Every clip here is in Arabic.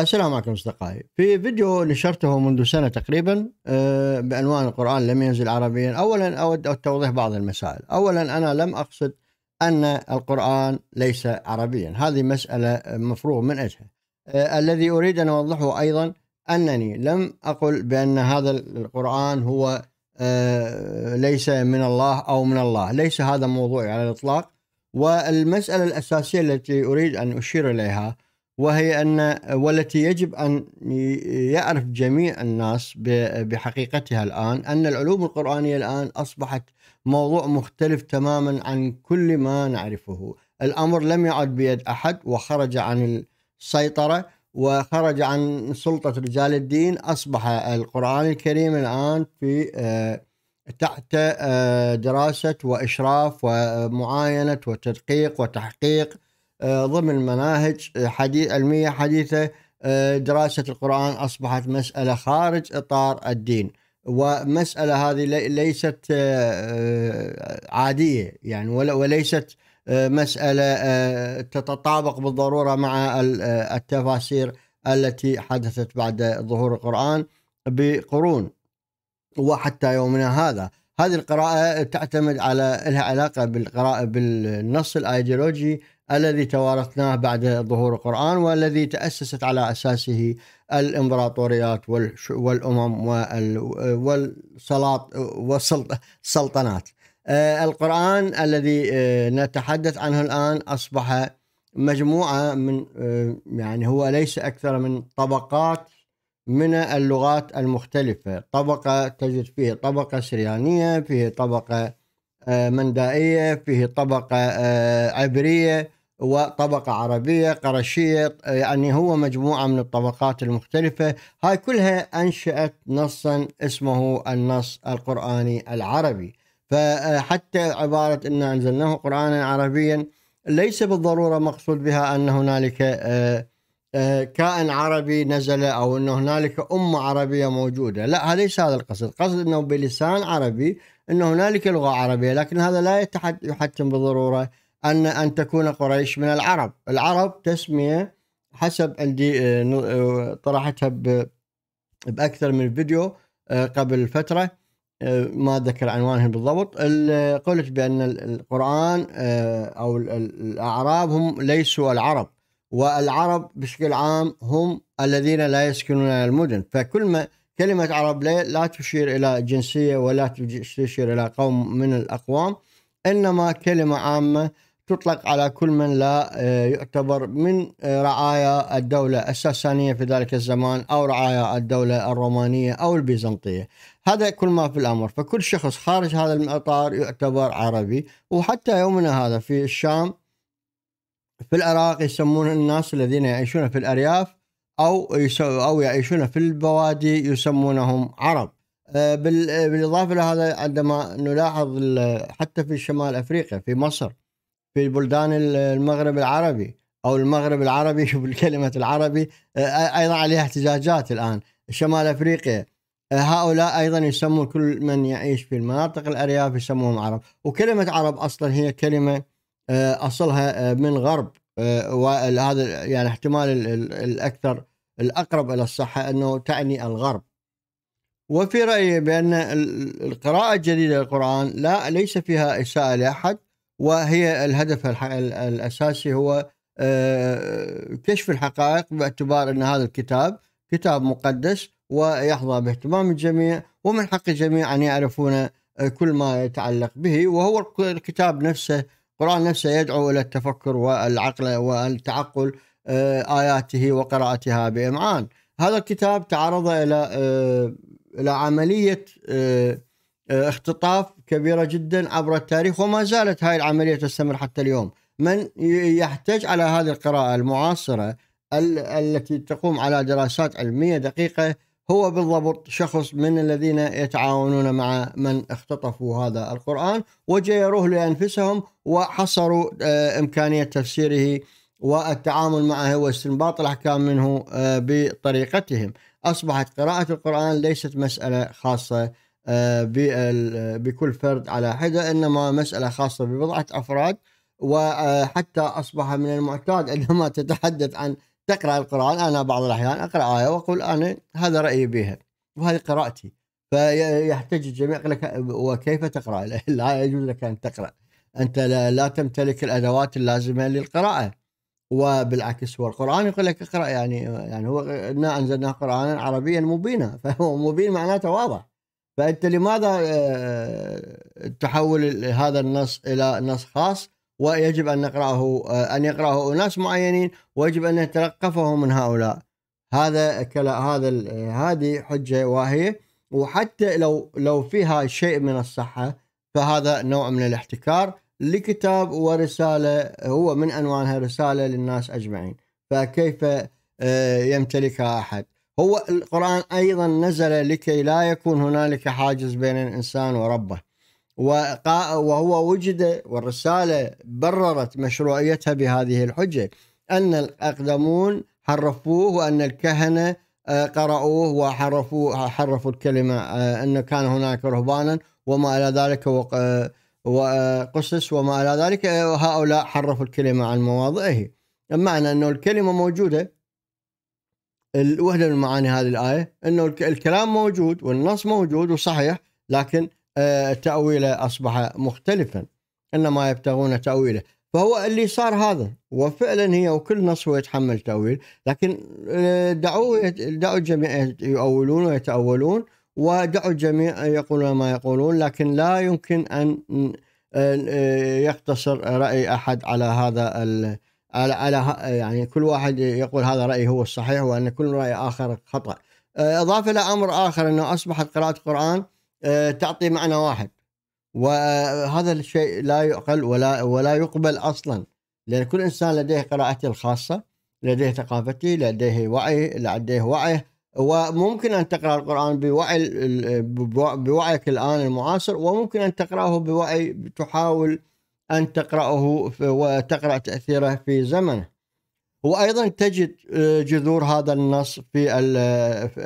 السلام عليكم اصدقائي في فيديو نشرته منذ سنة تقريبا آه، بعنوان القرآن لم ينزل عربيا اولا اود توضيح بعض المسائل اولا انا لم اقصد ان القرآن ليس عربيا هذه مسألة مفروغ من اجلها آه، الذي اريد ان اوضحه ايضا انني لم اقل بان هذا القرآن هو آه، ليس من الله او من الله ليس هذا موضوعي على الاطلاق والمسألة الاساسية التي اريد ان اشير اليها وهي أن والتي يجب أن يعرف جميع الناس بحقيقتها الآن أن العلوم القرآنية الآن أصبحت موضوع مختلف تماما عن كل ما نعرفه الأمر لم يعد بيد أحد وخرج عن السيطرة وخرج عن سلطة رجال الدين أصبح القرآن الكريم الآن في تحت دراسة وإشراف ومعاينة وتدقيق وتحقيق آه، ضمن مناهج آه، حديث علمية حديثة آه، دراسة القرآن أصبحت مسألة خارج إطار الدين ومسألة هذه ليست عادية يعني وليست مسألة تتطابق بالضرورة مع التفاسير التي حدثت بعد ظهور القرآن بقرون وحتى يومنا هذا هذه القراءة تعتمد على لها علاقة بالقراءة بالنص الأيديولوجي الذي توارثناه بعد ظهور القرآن والذي تأسست على أساسه الإمبراطوريات والأمم والسلطنات آه، القرآن الذي آه، نتحدث عنه الآن أصبح مجموعة من آه، يعني هو ليس أكثر من طبقات من اللغات المختلفة طبقة تجد فيه طبقة سريانية فيه طبقة مندائية فيه طبقة عبرية وطبقة عربية قرشية يعني هو مجموعة من الطبقات المختلفة هاي كلها أنشأت نصا اسمه النص القرآني العربي فحتى عبارة إن أنزلناه قرآنا عربيا ليس بالضرورة مقصود بها أن هنالك آه، آه، كائن عربي نزل أو أن هنالك أمة عربية موجودة لا ليس هذا القصد القصد أنه بلسان عربي أن هنالك لغة عربية لكن هذا لا يحتم بالضرورة أن أن تكون قريش من العرب العرب تسمية حسب عندي آه، آه، طرحتها بأكثر من فيديو آه، قبل فترة ما أتذكر عنوانها بالضبط قلت بأن القرآن أو الأعراب هم ليسوا العرب والعرب بشكل عام هم الذين لا يسكنون المدن فكل ما كلمة عرب لا تشير إلى جنسية ولا تشير إلى قوم من الأقوام إنما كلمة عامة تطلق على كل من لا آه، يعتبر من آه، رعايا الدولة الساسانية في ذلك الزمان أو رعايا الدولة الرومانية أو البيزنطية هذا كل ما في الأمر فكل شخص خارج هذا الإطار يعتبر عربي وحتى يومنا هذا في الشام في العراق يسمون الناس الذين يعيشون في الأرياف أو أو يعيشون في البوادي يسمونهم عرب آه، بالإضافة لهذا عندما نلاحظ حتى في شمال أفريقيا في مصر في بلدان المغرب العربي او المغرب العربي شوف الكلمه العربي آه، ايضا عليها احتجاجات الان شمال افريقيا آه، هؤلاء ايضا يسمون كل من يعيش في المناطق الارياف يسموهم عرب وكلمه عرب اصلا هي كلمه آه، اصلها من غرب وهذا يعني احتمال الاكثر الاقرب الى الصحه انه تعني الغرب وفي رايي بان القراءه الجديده للقران لا ليس فيها اساءه لاحد وهي الهدف الاساسي هو آه، كشف الحقائق باعتبار ان هذا الكتاب كتاب مقدس ويحظى باهتمام الجميع ومن حق الجميع ان يعرفون آه، كل ما يتعلق به وهو الكتاب نفسه القرآن نفسه يدعو إلى التفكر والعقل والتعقل آه، آياته وقراءتها بإمعان هذا الكتاب تعرض إلى إلى عملية آه، اختطاف كبيره جدا عبر التاريخ وما زالت هاي العمليه تستمر حتى اليوم من يحتج على هذه القراءه المعاصره التي تقوم على دراسات علميه دقيقه هو بالضبط شخص من الذين يتعاونون مع من اختطفوا هذا القرآن وجيروه لأنفسهم وحصروا آه، إمكانية تفسيره والتعامل معه واستنباط الأحكام منه آه، بطريقتهم أصبحت قراءة القرآن ليست مسألة خاصة آه، آه، بكل فرد على حدة إنما مسألة خاصة ببضعة أفراد وحتى أصبح من المعتاد عندما تتحدث عن تقرأ القرآن أنا بعض الأحيان أقرأ آية وأقول أنا هذا رأيي بها وهذه قراءتي فيحتج الجميع لك وكيف تقرأ لا يجوز لك أن تقرأ أنت لا تمتلك الأدوات اللازمة للقراءة وبالعكس هو القرآن يقول لك اقرأ يعني يعني هو إنا أنزلناه قرآنا عربيا مبينا فهو مبين معناته واضح فانت لماذا آه، تحول هذا النص الى نص خاص ويجب ان نقراه آه، ان يقراه اناس معينين ويجب ان نتلقفه من هؤلاء هذا كلا هذا آه، هذه حجه واهيه وحتى لو لو فيها شيء من الصحه فهذا نوع من الاحتكار لكتاب ورساله هو من عنوانها رساله للناس اجمعين فكيف يمتلكها احد هو القرآن أيضا نزل لكي لا يكون هنالك حاجز بين الإنسان وربه وهو وجد والرسالة بررت مشروعيتها بهذه الحجة أن الأقدمون حرفوه وأن الكهنة آه، قرأوه وحرفوا حرفوا الكلمة آه، أن كان هناك رهبانا وما إلى ذلك وقصص آه، وما إلى ذلك هؤلاء حرفوا الكلمة عن مواضعه بمعنى أن الكلمة موجودة وحده من معاني هذه الايه انه الكلام موجود والنص موجود وصحيح لكن آه، تاويله اصبح مختلفا انما يبتغون تاويله فهو اللي صار هذا وفعلا هي وكل نص هو يتحمل تاويل لكن دعوا آه، دعوا الجميع يؤولون ويتاولون ودعوا الجميع يقولون ما يقولون لكن لا يمكن ان آه، يقتصر راي احد على هذا على على يعني كل واحد يقول هذا رايي هو الصحيح وان كل راي اخر خطا آه، اضاف الى امر اخر انه اصبحت قراءه القران آه، تعطي معنى واحد وهذا الشيء لا يعقل ولا ولا يقبل اصلا لان كل انسان لديه قراءته الخاصه لديه ثقافته لديه وعي لديه وعيه وممكن ان تقرا القران بوعي بوعيك الان المعاصر وممكن ان تقراه بوعي تحاول أن تقرأه وتقرأ تأثيره في زمنه وأيضا تجد آه، جذور هذا النص في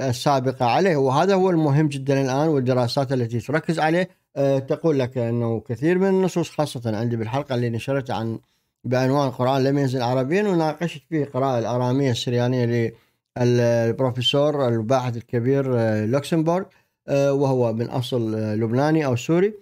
السابقة عليه وهذا هو المهم جدا الآن والدراسات التي تركز عليه آه، تقول لك أنه كثير من النصوص خاصة عندي بالحلقة اللي نشرت عن بعنوان قرآن لم ينزل عربيا وناقشت فيه قراءة الآرامية السريانية للبروفيسور الباحث الكبير آه، لوكسمبورغ وهو من أصل لبناني أو سوري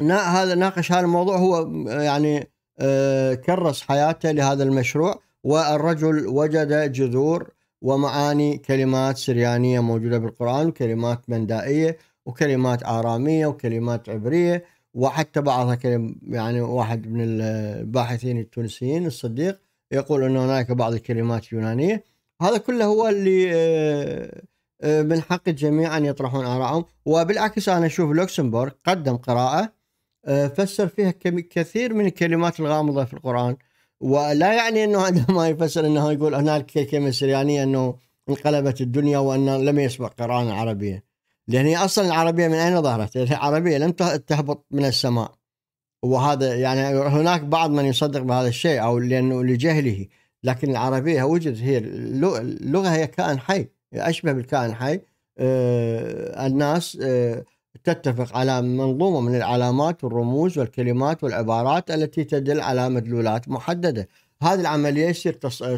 نا هذا ناقش هذا الموضوع هو يعني آه، كرس حياته لهذا المشروع والرجل وجد جذور ومعاني كلمات سريانية موجودة بالقرآن وكلمات مندائية وكلمات آرامية وكلمات عبرية وحتى بعضها كلم يعني واحد من الباحثين التونسيين الصديق يقول أن هناك بعض الكلمات اليونانية هذا كله هو اللي آه، آه، من حق الجميع أن يطرحون آرائهم وبالعكس أنا أشوف لوكسمبورغ قدم قراءة آه، فسر فيها كثير من الكلمات الغامضه في القران ولا يعني انه عندما يفسر انه يقول هنالك كلمه سريانيه انه انقلبت الدنيا وان لم يسبق قرآن عربيه لان هي اصلا العربيه من اين ظهرت؟ العربيه لم تهبط من السماء وهذا يعني هناك بعض من يصدق بهذا الشيء او لانه لجهله لكن العربيه وجدت هي اللغه هي كائن حي اشبه بالكائن حي آه، الناس آه، تتفق على منظومة من العلامات والرموز والكلمات والعبارات التي تدل على مدلولات محددة هذه العملية يصير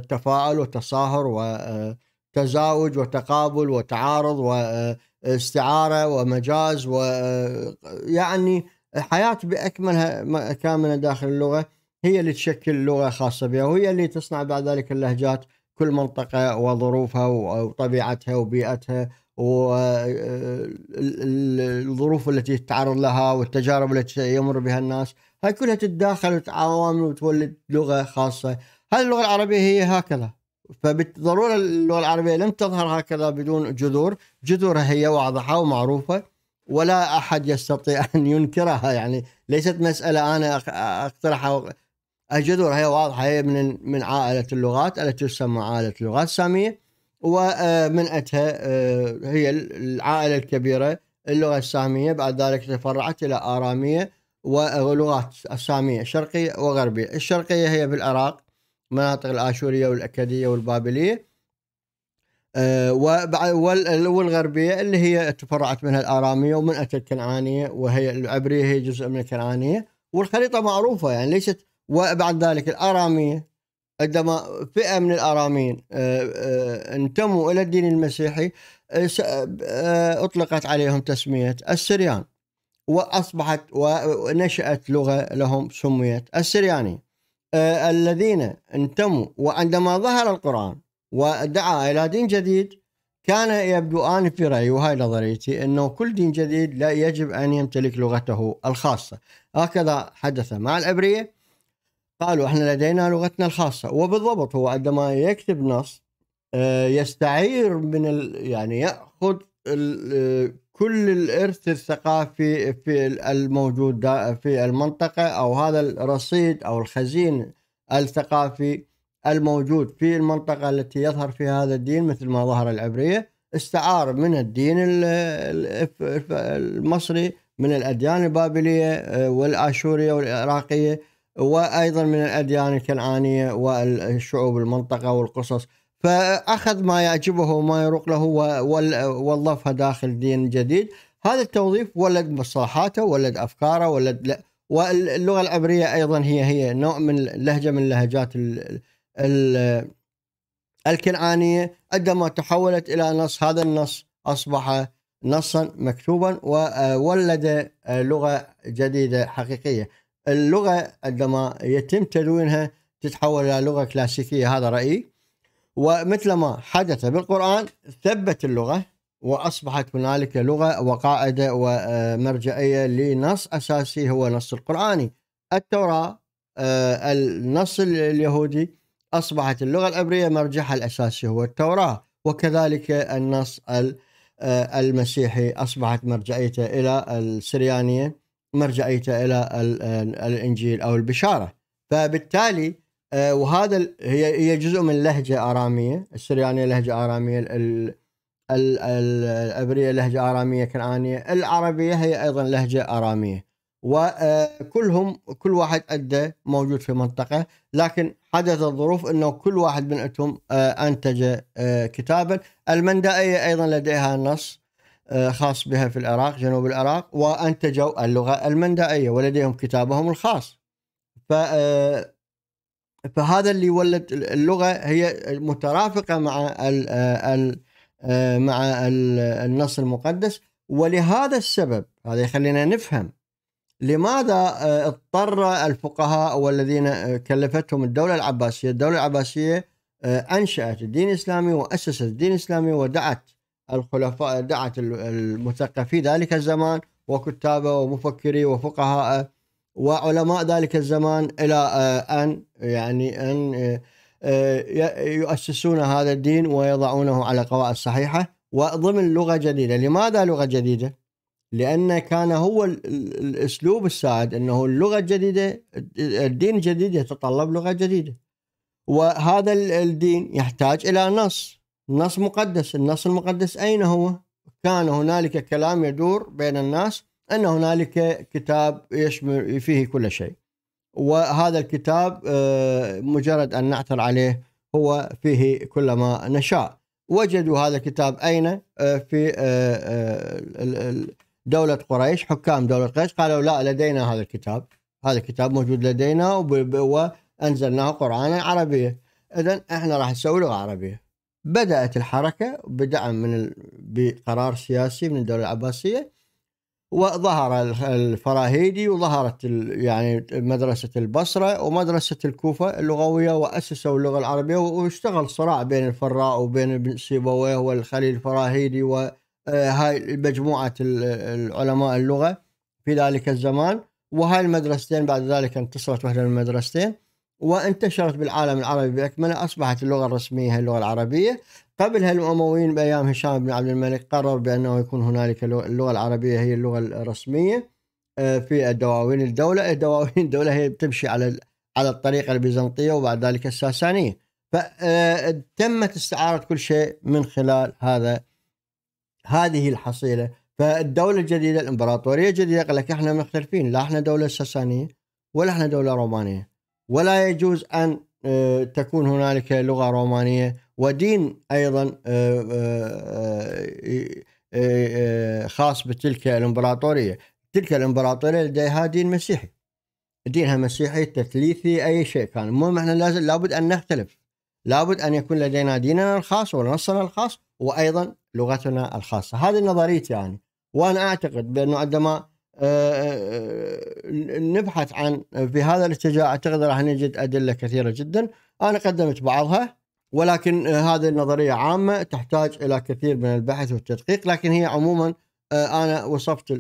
تفاعل وتصاهر وتزاوج وتقابل وتعارض واستعارة ومجاز ويعني حياة بأكملها كاملة داخل اللغة هي اللي تشكل لغة خاصة بها وهي اللي تصنع بعد ذلك اللهجات كل منطقة وظروفها وطبيعتها وبيئتها والظروف التي يتعرض لها والتجارب التي يمر بها الناس هاي كلها تتداخل وتعوامل وتولد لغة خاصة هاي اللغة العربية هي هكذا فبالضرورة اللغة العربية لن تظهر هكذا بدون جذور جذورها هي واضحة ومعروفة ولا أحد يستطيع أن ينكرها يعني ليست مسألة أنا أقترحها الجذور هي واضحة هي من من عائلة اللغات التي تسمى عائلة اللغات السامية ومن أتها آه، هي العائلة الكبيرة اللغة السامية بعد ذلك تفرعت إلى آرامية ولغات السامية شرقية وغربية الشرقية هي بالعراق مناطق الآشورية والأكدية والبابلية آه، والغربية اللي هي تفرعت منها الآرامية ومن أتى الكنعانية وهي العبرية هي جزء من الكنعانية والخريطة معروفة يعني ليست وبعد ذلك الآرامية عندما فئة من الآرامين آه، آه، انتموا إلى الدين المسيحي آه، أطلقت عليهم تسمية السريان وأصبحت ونشأت لغة لهم سميت السرياني الذين انتموا وعندما ظهر القرآن ودعا إلى دين جديد كان يبدو أن في رأيي وهي نظريتي أنه كل دين جديد لا يجب أن يمتلك لغته الخاصة هكذا حدث مع العبرية قالوا احنا لدينا لغتنا الخاصه وبالضبط هو عندما يكتب نص آه، يستعير من ال... يعني ياخذ ال... آه، كل الارث الثقافي في الموجود في المنطقه او هذا الرصيد او الخزين الثقافي الموجود في المنطقه التي يظهر فيها هذا الدين مثل ما ظهر العبريه استعار من الدين المصري من الاديان البابليه آه، والاشوريه والعراقيه وايضا من الاديان الكنعانيه والشعوب المنطقه والقصص فاخذ ما يعجبه وما يروق له ووظفها داخل دين جديد هذا التوظيف ولد مصطلحاته ولد افكاره ولد واللغه العبريه ايضا هي هي نوع من لهجه من لهجات ال ال الكنعانيه عندما تحولت الى نص هذا النص اصبح نصا مكتوبا وولد لغه جديده حقيقيه اللغه عندما يتم تدوينها تتحول الى لغه كلاسيكيه هذا رايي ومثل ما حدث بالقران ثبت اللغه واصبحت هنالك لغه وقاعده ومرجعيه لنص اساسي هو نص القراني التوراه آه، النص اليهودي اصبحت اللغه العبريه مرجعها الاساسي هو التوراه وكذلك النص آه، المسيحي اصبحت مرجعيته الى السريانيه مرجعيته الى الانجيل او البشاره فبالتالي آه، وهذا هي هي جزء من لهجه اراميه السريانيه لهجه اراميه العبريه لهجه اراميه كنعانيه العربيه هي ايضا لهجه اراميه وكلهم آه، كل واحد عنده موجود في منطقه لكن حدث الظروف انه كل واحد من آه، انتج كتابا المندائيه ايضا لديها نص آه، خاص بها في العراق جنوب العراق وأنتجوا اللغة المندائية ولديهم كتابهم الخاص ف آه، فهذا اللي ولد اللغة هي مترافقة مع الـ آه، الـ مع النص المقدس ولهذا السبب هذا يخلينا نفهم لماذا اضطر الفقهاء والذين كلفتهم الدولة العباسية الدولة العباسية أنشأت الدين الإسلامي وأسست الدين الإسلامي ودعت الخلفاء دعت المثقفي ذلك الزمان وكتابه ومفكري وفقهاء وعلماء ذلك الزمان إلى آه، أن يعني أن آه، آه، يؤسسون هذا الدين ويضعونه على قواعد صحيحة وضمن لغة جديدة لماذا لغة جديدة؟ لأن كان هو الأسلوب السائد أنه اللغة الجديدة الدين الجديد يتطلب لغة جديدة وهذا الدين يحتاج إلى نص النص مقدس النص المقدس أين هو كان هنالك كلام يدور بين الناس أن هنالك كتاب يشمل فيه كل شيء وهذا الكتاب آه، مجرد أن نعثر عليه هو فيه كل ما نشاء وجدوا هذا الكتاب أين آه، في آه، دولة قريش حكام دولة قريش قالوا لا لدينا هذا الكتاب هذا الكتاب موجود لدينا وأنزلناه قرآنا عربية إذا إحنا راح نسوي لغة عربية بدأت الحركة بدعم من بقرار سياسي من الدولة العباسية وظهر الفراهيدي وظهرت يعني مدرسة البصرة ومدرسة الكوفة اللغوية وأسسوا اللغة العربية واشتغل صراع بين الفراء وبين ابن سيبويه والخليل الفراهيدي وهاي آه، مجموعة العلماء اللغة في ذلك الزمان وهاي المدرستين بعد ذلك انتصرت واحدة من المدرستين وانتشرت بالعالم العربي باكمله اصبحت اللغه الرسميه هي اللغه العربيه قبلها الامويين بايام هشام بن عبد الملك قرر بانه يكون هنالك اللغه العربيه هي اللغه الرسميه آه، في الدواوين الدوله الدواوين الدوله هي بتمشي على على الطريقه البيزنطيه وبعد ذلك الساسانيه فتمت آه، استعاره كل شيء من خلال هذا هذه الحصيله فالدوله الجديده الامبراطوريه الجديده قال لك احنا مختلفين لا احنا دوله ساسانيه ولا احنا دوله رومانيه ولا يجوز أن آه، تكون هنالك لغة رومانية ودين أيضا آه، آه، خاص بتلك الإمبراطورية تلك الإمبراطورية لديها دين مسيحي دينها مسيحي تثليثي أي شيء كان المهم احنا لازم لابد أن نختلف لابد أن يكون لدينا ديننا الخاص ونصنا الخاص وأيضا لغتنا الخاصة هذه نظريتي يعني وأنا أعتقد بأنه عندما نبحث عن في هذا الاتجاه اعتقد راح نجد ادله كثيره جدا انا قدمت بعضها ولكن هذه النظريه عامه تحتاج الى كثير من البحث والتدقيق لكن هي عموما آه، انا وصفت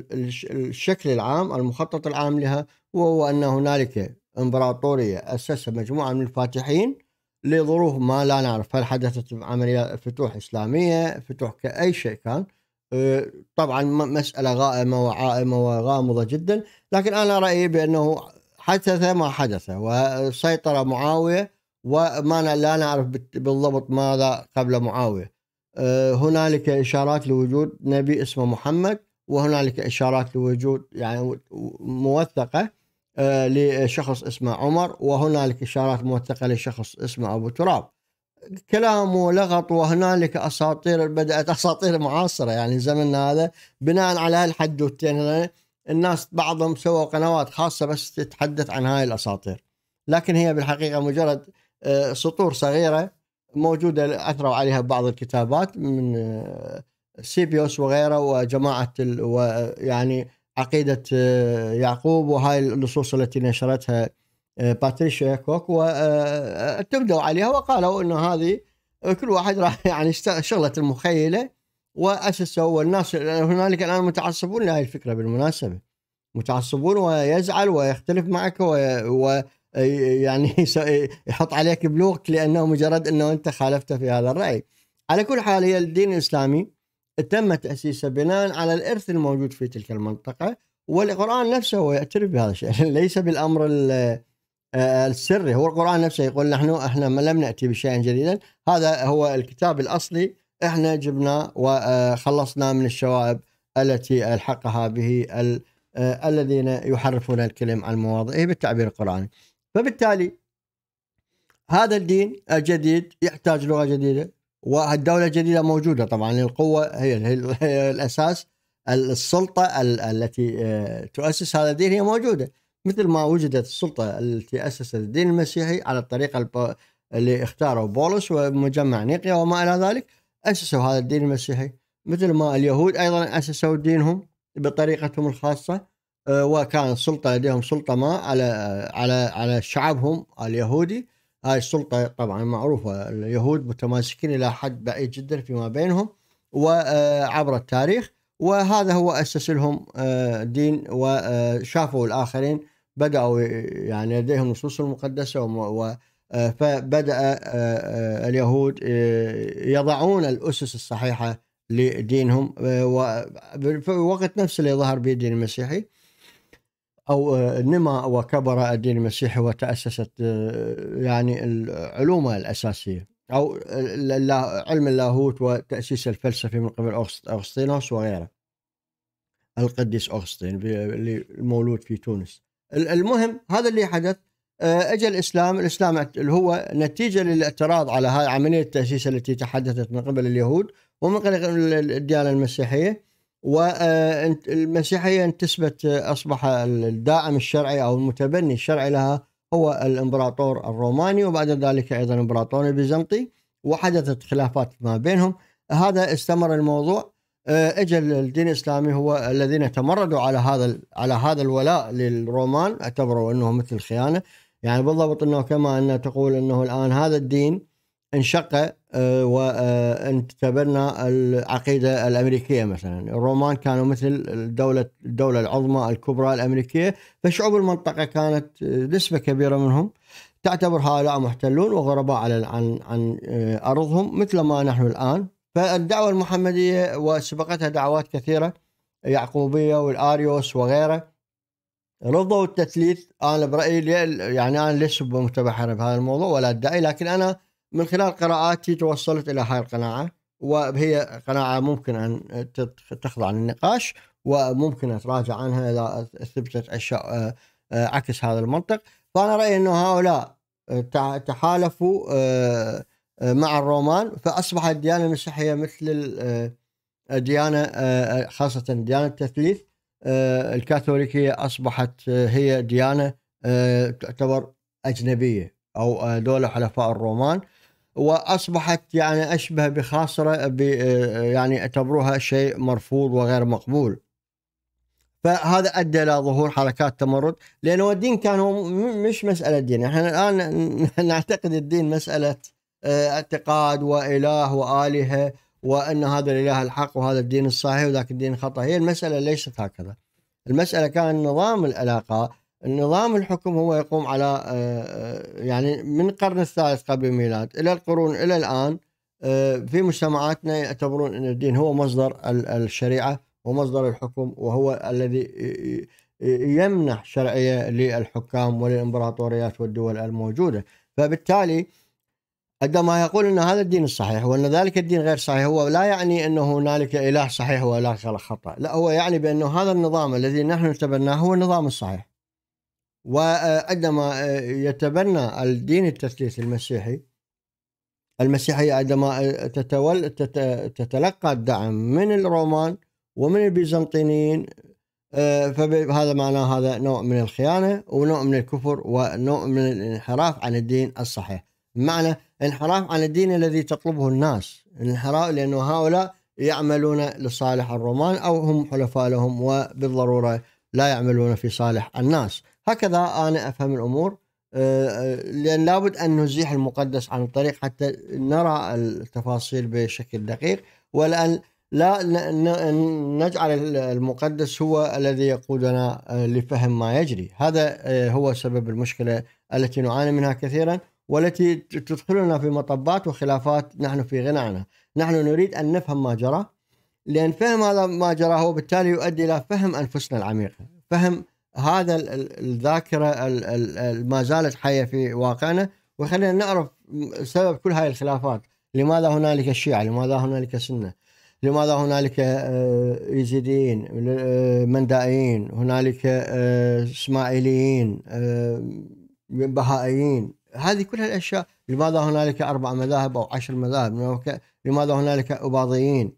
الشكل العام المخطط العام لها وهو ان هنالك امبراطوريه اسسها مجموعه من الفاتحين لظروف ما لا نعرف هل حدثت عمليه فتوح اسلاميه فتوح كاي شيء كان آه، طبعا مساله غائمه وعائمه وغامضه جدا لكن انا رايي بانه حدث ما حدث وسيطر معاويه وما لا نعرف بالضبط ماذا قبل معاويه آه، هنالك اشارات لوجود نبي اسمه محمد وهنالك اشارات لوجود يعني موثقه آه، لشخص اسمه عمر وهنالك اشارات موثقه لشخص اسمه ابو تراب كلامه لغط وهنالك اساطير بدات اساطير معاصره يعني زمننا هذا بناء على هالحدوتين هذول الناس بعضهم سووا قنوات خاصه بس تتحدث عن هاي الاساطير لكن هي بالحقيقه مجرد آه، سطور صغيره موجوده اثروا عليها بعض الكتابات من آه، سيبيوس وغيره وجماعه ويعني يعني عقيده آه، يعقوب وهاي النصوص التي نشرتها آه، باتريشيا كوك واعتمدوا آه، آه، عليها وقالوا انه هذه كل واحد راح يعني شغلت المخيله واسسوا والناس هنالك الان متعصبون لهذه الفكره بالمناسبه متعصبون ويزعل ويختلف معك ويعني يعني يحط عليك بلوغك لانه مجرد انه انت خالفته في هذا الراي. على كل حال هي الدين الاسلامي تم تاسيسه بناء على الارث الموجود في تلك المنطقه والقران نفسه يعترف بهذا الشيء ليس بالامر ال السري هو القرآن نفسه يقول نحن احنا ما لم نأتي بشيء جديد هذا هو الكتاب الأصلي احنا جبناه وخلصنا من الشوائب التي ألحقها به آه، الذين يحرفون الكلم عن مواضعه بالتعبير القرآني فبالتالي هذا الدين الجديد يحتاج لغة جديدة والدولة الجديدة موجودة طبعا القوة هي, هي الأساس السلطة التي آه، تؤسس هذا الدين هي موجودة مثل ما وجدت السلطة التي أسست الدين المسيحي على الطريقة اللي اختاروا بولس ومجمع نيقيا وما إلى ذلك أسسوا هذا الدين المسيحي مثل ما اليهود أيضا أسسوا دينهم بطريقتهم الخاصة آه، وكان السلطة لديهم سلطة ما على على على شعبهم اليهودي هاي السلطة طبعا معروفة اليهود متماسكين إلى حد بعيد جدا فيما بينهم وعبر آه، التاريخ وهذا هو أسس لهم آه، دين وشافوا الآخرين بدأوا آه، يعني لديهم نصوص المقدسة آه، فبدأ آه، اليهود يضعون الأسس الصحيحة لدينهم وفي وقت نفس اللي ظهر به الدين المسيحي أو نما وكبر الدين المسيحي وتأسست يعني العلوم الأساسية أو علم اللاهوت وتأسيس الفلسفة من قبل أغسطينوس وغيره القديس أغسطين المولود في تونس المهم هذا اللي حدث آه، اجى الاسلام الاسلام اللي هو نتيجه للاعتراض على هاي عمليه التاسيس التي تحدثت من قبل اليهود ومن قبل الديانه المسيحيه والمسيحيه آه، انتسبت آه، اصبح الداعم الشرعي او المتبني الشرعي لها هو الامبراطور الروماني وبعد ذلك ايضا الامبراطور البيزنطي وحدثت خلافات ما بينهم هذا استمر الموضوع آه، اجى الدين الاسلامي هو الذين تمردوا على هذا على هذا الولاء للرومان اعتبروا انه مثل خيانه يعني بالضبط انه كما ان تقول انه الان هذا الدين انشق آه، وانتبنى آه، العقيده الامريكيه مثلا، الرومان كانوا مثل الدوله الدوله العظمى الكبرى الامريكيه، فشعوب المنطقه كانت نسبه كبيره منهم تعتبر هؤلاء محتلون وغرباء على عن عن ارضهم مثل ما نحن الان فالدعوة المحمدية وسبقتها دعوات كثيرة يعقوبية والآريوس وغيره رضوا التثليث أنا برأيي يعني أنا ليش متبحر بهذا الموضوع ولا أدعي لكن أنا من خلال قراءاتي توصلت إلى هاي القناعة وهي قناعة ممكن أن تخضع للنقاش وممكن أتراجع عنها إذا أثبتت أشياء آه، عكس هذا المنطق فأنا رأيي أنه هؤلاء تحالفوا آه، آه، مع الرومان فاصبحت الديانه المسيحيه مثل الديانه آه، آه، خاصه ديانه التثليث الكاثوليكيه اصبحت هي ديانه تعتبر اجنبيه او دوله حلفاء الرومان واصبحت يعني اشبه بخاصره يعني اعتبروها شيء مرفوض وغير مقبول. فهذا ادى الى ظهور حركات تمرد لانه الدين كان هو مش مساله دين، احنا الان نعتقد الدين مساله آه، اعتقاد واله والهه وان هذا الاله الحق وهذا الدين الصحيح وذاك الدين الخطا هي المساله ليست هكذا المساله كان نظام العلاقه نظام الحكم هو يقوم على آه، آه، يعني من القرن الثالث قبل الميلاد الى القرون الى الان في مجتمعاتنا يعتبرون ان الدين هو مصدر الشريعه ومصدر الحكم وهو الذي يمنح شرعيه للحكام وللامبراطوريات والدول الموجوده فبالتالي عندما ما يقول ان هذا الدين الصحيح وان ذلك الدين غير صحيح هو لا يعني انه هنالك اله صحيح واله خطا لا هو يعني بانه هذا النظام الذي نحن نتبناه هو النظام الصحيح وعندما يتبنى الدين التثليث المسيحي المسيحية عندما تتول تتلقى الدعم من الرومان ومن البيزنطيين فهذا معناه هذا نوع من الخيانة ونوع من الكفر ونوع من الانحراف عن الدين الصحيح بمعنى انحراف عن الدين الذي تطلبه الناس انحراف لأنه هؤلاء يعملون لصالح الرومان أو هم حلفاء لهم وبالضرورة لا يعملون في صالح الناس هكذا أنا أفهم الأمور آه، آه، لأن لابد أن نزيح المقدس عن الطريق حتى نرى التفاصيل بشكل دقيق ولأن لا نجعل المقدس هو الذي يقودنا آه، لفهم ما يجري هذا هو سبب المشكلة التي نعاني منها كثيرا والتي تدخلنا في مطبات وخلافات نحن في غنى عنها نحن نريد أن نفهم ما جرى لأن فهم هذا ما جرى هو بالتالي يؤدي إلى فهم أنفسنا العميقة فهم هذا الذاكرة ما زالت حية في واقعنا وخلينا نعرف سبب كل هذه الخلافات لماذا هنالك الشيعة لماذا هنالك سنة لماذا هنالك آه، يزيديين آه، مندائيين هنالك آه، اسماعيليين بهائيين هذه كل الاشياء لماذا هنالك اربع مذاهب او عشر مذاهب لماذا هنالك اباضيين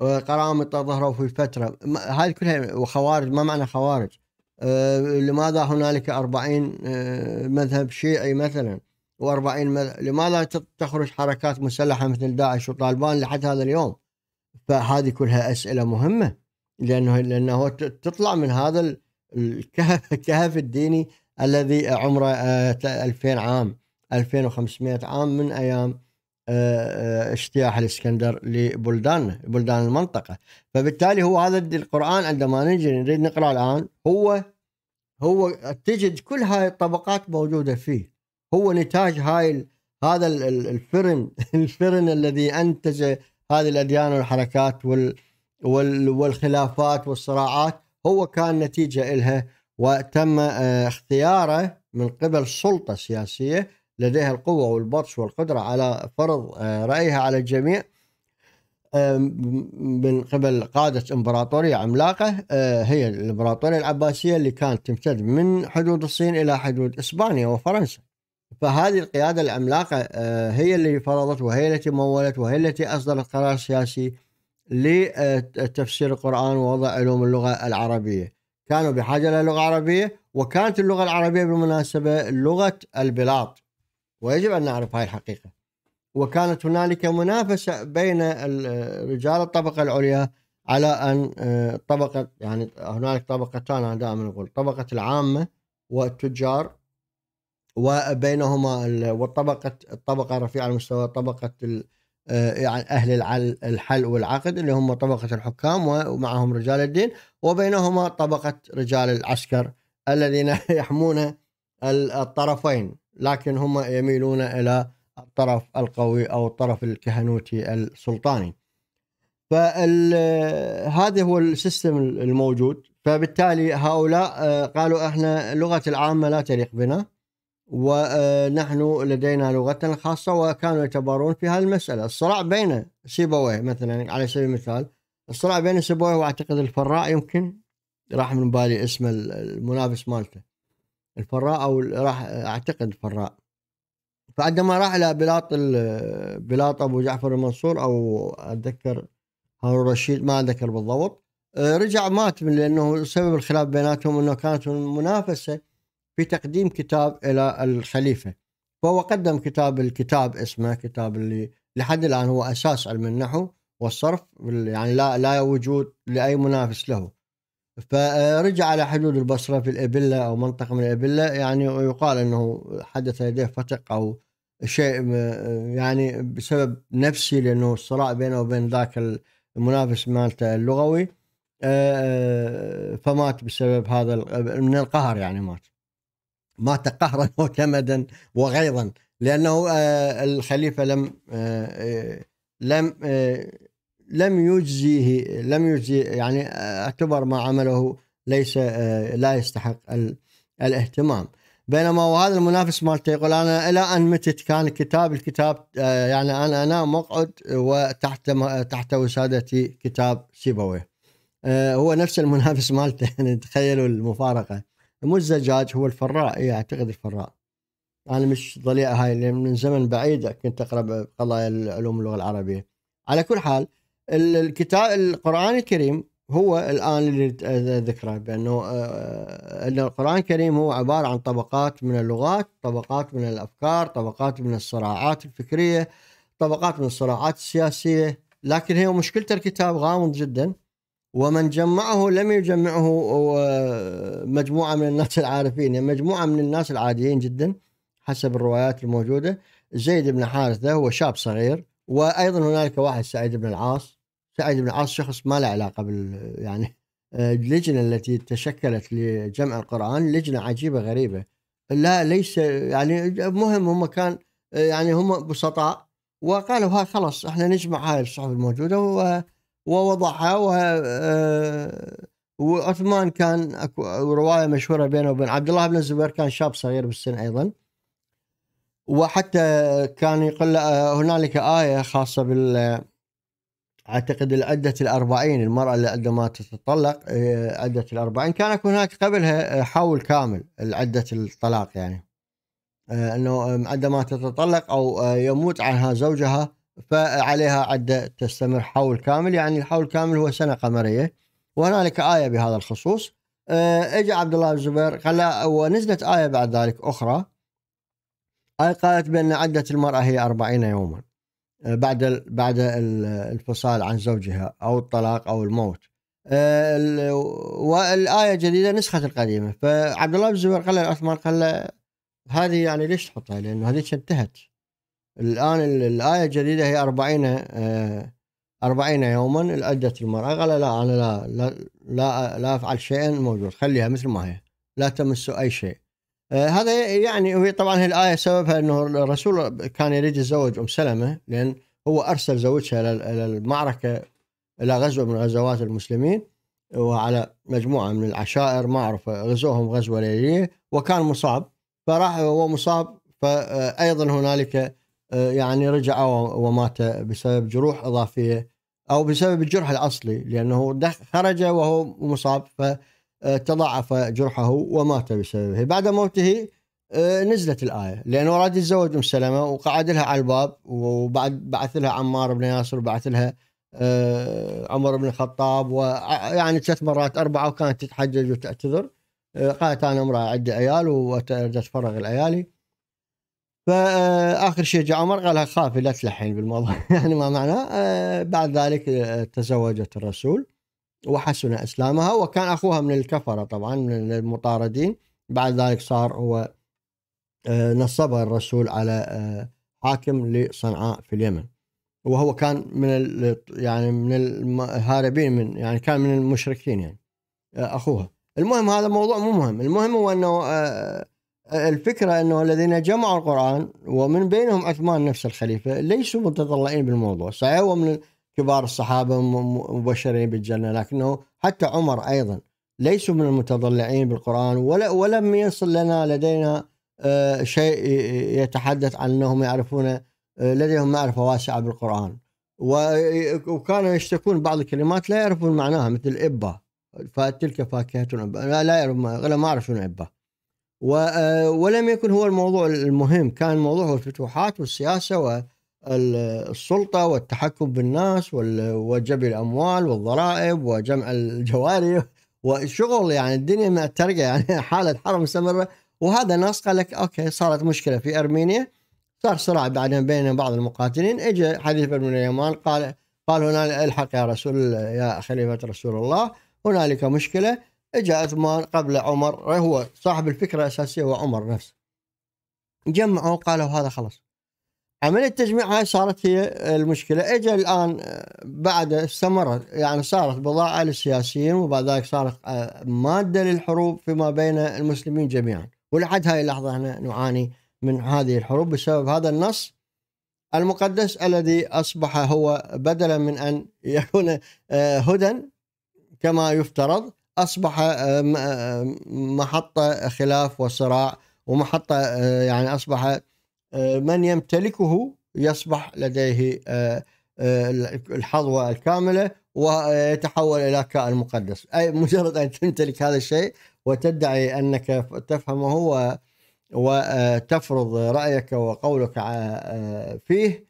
آه، قرامطه ظهروا في فتره هذه كلها وخوارج ما معنى خوارج أه لماذا هنالك 40 أه مذهب شيعي مثلا و40 لماذا تخرج حركات مسلحه مثل داعش وطالبان لحد هذا اليوم فهذه كلها اسئله مهمه لانه لانه تطلع من هذا الكهف الديني الذي عمره 2000 آه، عام 2500 عام من ايام آه، آه، اجتياح الاسكندر لبلداننا بلدان المنطقه فبالتالي هو هذا القران عندما نجي نريد نقرا الان هو هو تجد كل هاي الطبقات موجوده فيه هو نتاج هاي هذا الفرن الفرن الذي انتج هذه الاديان والحركات وال والخلافات والصراعات هو كان نتيجه الها وتم آه، اختياره من قبل سلطة سياسية لديها القوة والبطش والقدرة على فرض آه، رأيها على الجميع آه، من قبل قادة إمبراطورية عملاقة هي الإمبراطورية العباسية اللي كانت تمتد من حدود الصين إلى حدود إسبانيا وفرنسا فهذه القيادة العملاقة هي اللي فرضت وهي التي مولت وهي التي أصدرت قرار سياسي لتفسير القرآن ووضع علوم اللغة العربية كانوا بحاجة للغة عربية وكانت اللغة العربية بالمناسبة لغة البلاط ويجب أن نعرف هاي الحقيقة وكانت هنالك منافسة بين رجال الطبقة العليا على أن آه، طبقة يعني هنالك طبقتان أنا دائما أقول طبقة العامة والتجار وبينهما والطبقة الطبقة رفيعة المستوى طبقة آه، يعني أهل الحل والعقد اللي هم طبقة الحكام ومعهم رجال الدين وبينهما طبقة رجال العسكر الذين يحمون الطرفين لكن هم يميلون إلى الطرف القوي أو الطرف الكهنوتي السلطاني فهذا هو السيستم الموجود فبالتالي هؤلاء آه، قالوا احنا لغه العامه لا تليق بنا ونحن لدينا لغتنا الخاصة وكانوا يتبارون في هذه المسألة الصراع بين سيبويه مثلا على سبيل المثال الصراع بين سيبويه واعتقد الفراء يمكن راح من بالي اسم المنافس مالته الفراء او راح اعتقد الفراء فعندما راح الى بلاط بلاط ابو جعفر المنصور او اتذكر هارون رشيد ما اتذكر بالضبط رجع مات لانه سبب الخلاف بيناتهم انه كانت منافسه في تقديم كتاب إلى الخليفة فهو قدم كتاب الكتاب اسمه كتاب اللي لحد الآن هو أساس علم النحو والصرف يعني لا لا وجود لأي منافس له فرجع على حدود البصرة في الإبلة أو منطقة من الإبلة يعني يقال أنه حدث لديه فتق أو شيء يعني بسبب نفسي لأنه الصراع بينه وبين ذاك المنافس مالته اللغوي آه، فمات بسبب هذا من القهر يعني مات مات قهرا وكمدا وغيظا لانه آه، الخليفه لم آه، آه، لم لم يجزيه لم يجزي يعني اعتبر ما عمله ليس لا يستحق الاهتمام بينما وهذا المنافس مالته يقول انا الى ان متت كان كتاب الكتاب يعني انا انام واقعد وتحت تحت وسادتي كتاب سيبويه هو نفس المنافس مالته يعني تخيلوا المفارقه مو الزجاج هو الفراء اي اعتقد الفراء انا مش ضليع هاي اللي من زمن بعيد كنت اقرا قضايا علوم اللغه العربيه على كل حال الكتاب القران الكريم هو الان اللي ذكره بانه آه، ان القران الكريم هو عباره عن طبقات من اللغات، طبقات من الافكار، طبقات من الصراعات الفكريه، طبقات من الصراعات السياسيه، لكن هي مشكله الكتاب غامض جدا ومن جمعه لم يجمعه مجموعة من الناس العارفين يعني مجموعة من الناس العاديين جدا حسب الروايات الموجودة زيد بن حارثة هو شاب صغير وأيضا هنالك واحد سعيد بن العاص سعيد بن العاص شخص ما له علاقة بال يعني آه، اللجنة التي تشكلت لجمع القرآن لجنة عجيبة غريبة لا ليس يعني مهم هم كان آه، يعني هم بسطاء وقالوا ها خلاص احنا نجمع هاي الصحف الموجودة و ووضعها آه، وعثمان كان اكو روايه مشهوره بينه وبين عبد الله بن الزبير كان شاب صغير بالسن ايضا وحتى كان يقول آه، هنالك ايه خاصه بال اعتقد العده الأربعين المراه اللي عندما تتطلق آه، عده الأربعين كان هناك قبلها حول كامل العده الطلاق يعني انه عندما تتطلق او يموت عنها زوجها فعليها عدة تستمر حول كامل يعني الحول كامل هو سنة قمرية وهنالك آية بهذا الخصوص آه، اجى عبد الله الزبير قال ونزلت آية بعد ذلك أخرى آية قالت بأن عدة المرأة هي أربعين يوما آه، بعد بعد الانفصال عن زوجها أو الطلاق أو الموت آه، والآية الجديدة نسخت القديمة فعبد الله الزبير قال لعثمان قال هذه يعني ليش تحطها لأنه هذه انتهت الآن الآية الجديدة هي 40 40 آه، يوما العدة المرأة قال لا أنا لا لا لا, لا أفعل شيئا موجود خليها مثل ما هي لا تمسوا أي شيء آه، هذا يعني وهي طبعا هي الآية سببها أنه الرسول كان يريد يتزوج أم سلمة لأن هو أرسل زوجها إلى المعركة إلى غزوة من غزوات المسلمين وعلى مجموعة من العشائر ما أعرف غزوهم غزوة ليلية وكان مصاب فراح وهو مصاب فأيضا هنالك آه، يعني رجع ومات بسبب جروح اضافيه او بسبب الجرح الاصلي لانه خرج وهو مصاب فتضاعف جرحه ومات بسببه بعد موته آه، نزلت الآية لأنه راد يتزوج أم سلمة وقعد لها على الباب وبعد بعث لها عمار بن ياسر وبعث لها آه، عمر بن الخطاب ويعني ثلاث مرات أربعة وكانت تتحجج وتعتذر قالت أنا امرأة عندي عيال وأريد أتفرغ لعيالي فاخر شيء جاء عمر قالها خافي لا تلحين بالموضوع يعني ما معناه بعد ذلك آه، تزوجت الرسول وحسن اسلامها وكان اخوها من الكفره طبعا من المطاردين بعد ذلك صار هو آه، نصبها الرسول على آه، حاكم لصنعاء في اليمن وهو كان من يعني من الهاربين من يعني كان من المشركين يعني اخوها المهم هذا موضوع مو مهم المهم هو انه الفكرة أنه الذين جمعوا القرآن ومن بينهم عثمان نفس الخليفة ليسوا متطلعين بالموضوع صحيح هو من كبار الصحابة مبشرين بالجنة لكنه حتى عمر أيضا ليسوا من المتضلعين بالقرآن ولا ولم يصل لنا لدينا آه، شيء يتحدث عن أنهم يعرفون آه، لديهم معرفة واسعة بالقرآن وكانوا يشتكون بعض الكلمات لا يعرفون معناها مثل إبا فتلك فاكهة لا يعرف ما أعرف شنو إبا آه، ولم يكن هو الموضوع المهم كان الموضوع هو الفتوحات والسياسة والسلطة والتحكم بالناس وجبر الأموال والضرائب وجمع الجواري وشغل يعني الدنيا معترقة يعني حالة حرب مستمرة وهذا ناس قال لك أوكي صارت مشكلة في أرمينيا صار صراع بعدين بين بعض المقاتلين اجى حديث بن اليمان قال قال هنا الحق يا رسول يا خليفة رسول الله هنالك مشكلة اجى عثمان قبل عمر هو صاحب الفكره الاساسيه هو عمر نفسه جمعوا قالوا هذا خلاص عملية التجميع هاي صارت هي المشكلة اجى الآن بعد استمرت يعني صارت بضاعة للسياسيين وبعد ذلك صارت آه، مادة للحروب فيما بين المسلمين جميعا ولحد هاي اللحظة احنا نعاني من هذه الحروب بسبب هذا النص المقدس الذي أصبح هو بدلا من أن يكون آه، هدى كما يفترض اصبح آه، آه، محطه خلاف وصراع ومحطه آه، يعني اصبح من يمتلكه يصبح لديه الحظوه الكامله ويتحول الى كائن مقدس اي مجرد ان تمتلك هذا الشيء وتدعي انك تفهمه وتفرض رايك وقولك فيه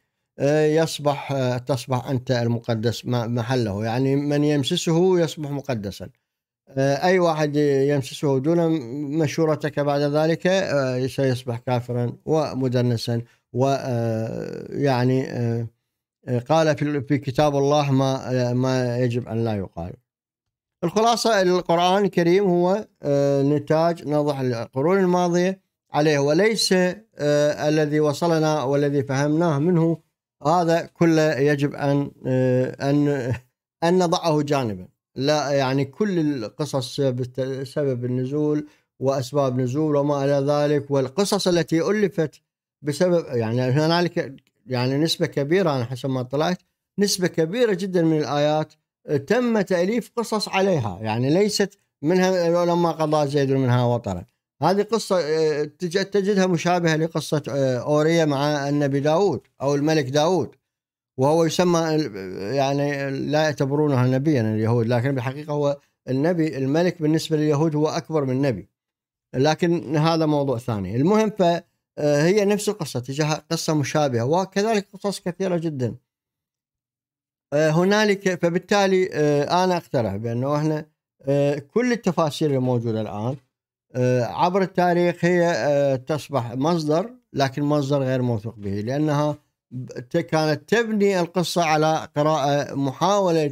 يصبح تصبح انت المقدس محله يعني من يمسسه يصبح مقدسا آه، اي واحد يمسسه دون مشورتك بعد ذلك آه، سيصبح كافرا ومدنسا ويعني آه، قال في كتاب الله ما ما يجب ان لا يقال. الخلاصه القران الكريم هو نتاج نضح القرون الماضيه عليه وليس الذي وصلنا والذي فهمناه منه هذا كله يجب ان ان ان نضعه جانبا. لا يعني كل القصص بسبب النزول واسباب نزول وما الى ذلك والقصص التي الفت بسبب يعني هنالك يعني نسبه كبيره انا حسب ما طلعت نسبه كبيره جدا من الايات تم تاليف قصص عليها يعني ليست منها لما قضى زيد منها وطرا هذه قصة آه، تجدها مشابهة لقصة آه، أورية مع النبي داود أو الملك داود وهو يسمى يعني لا يعتبرونه نبيا اليهود لكن بالحقيقه هو النبي الملك بالنسبه لليهود هو اكبر من نبي لكن هذا موضوع ثاني المهم فهي آه، نفس القصه تجاه قصه مشابهه وكذلك قصص كثيره جدا آه، هنالك فبالتالي آه، انا اقترح بانه احنا كل التفاسير الموجوده الان عبر التاريخ هي تصبح مصدر لكن مصدر غير موثوق به لانها كانت تبني القصة على قراءة محاولة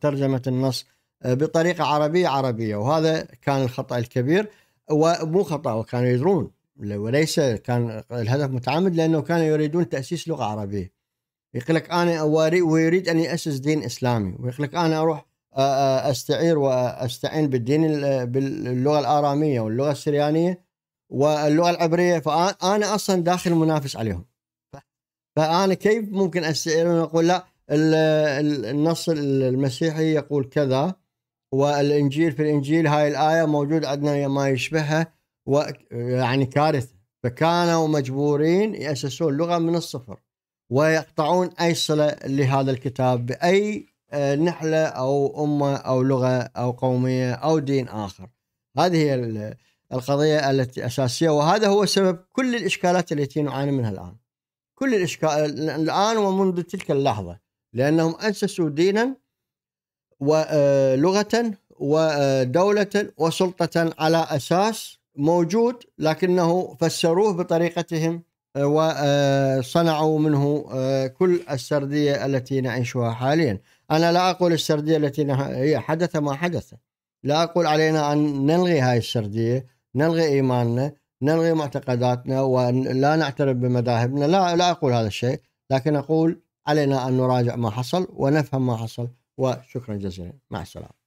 ترجمة النص آه، بطريقة عربية عربية وهذا كان الخطأ الكبير ومو خطأ وكانوا يدرون وليس كان الهدف متعمد لأنه كانوا يريدون تأسيس لغة عربية يقول لك أنا ويريد أن يأسس دين إسلامي ويقول لك أنا أروح آه، آه، أستعير وأستعين بالدين باللغة الآرامية واللغة السريانية واللغة العبرية فأنا أصلا داخل منافس عليهم فانا كيف ممكن استعير اقول لا النص المسيحي يقول كذا والانجيل في الانجيل هاي الايه موجود عندنا ما يشبهها يعني كارثه فكانوا مجبورين ياسسون لغه من الصفر ويقطعون اي صله لهذا الكتاب باي آه، نحله او امه او لغه او قوميه او دين اخر. هذه هي القضيه التي اساسيه وهذا هو سبب كل الاشكالات التي نعاني منها الان. كل الإشكال الآن ومنذ تلك اللحظة لأنهم اسسوا دينا ولغة آه، ودولة آه، وسلطة على أساس موجود لكنه فسروه بطريقتهم آه، وصنعوا منه كل السردية التي نعيشها حاليا أنا لا أقول السردية التي هي حدث ما حدث لا أقول علينا أن نلغي هاي السردية نلغي إيماننا نلغي معتقداتنا ولا نعترف بمذاهبنا لا لا اقول هذا الشيء لكن اقول علينا ان نراجع ما حصل ونفهم ما حصل وشكرا جزيلا مع السلامه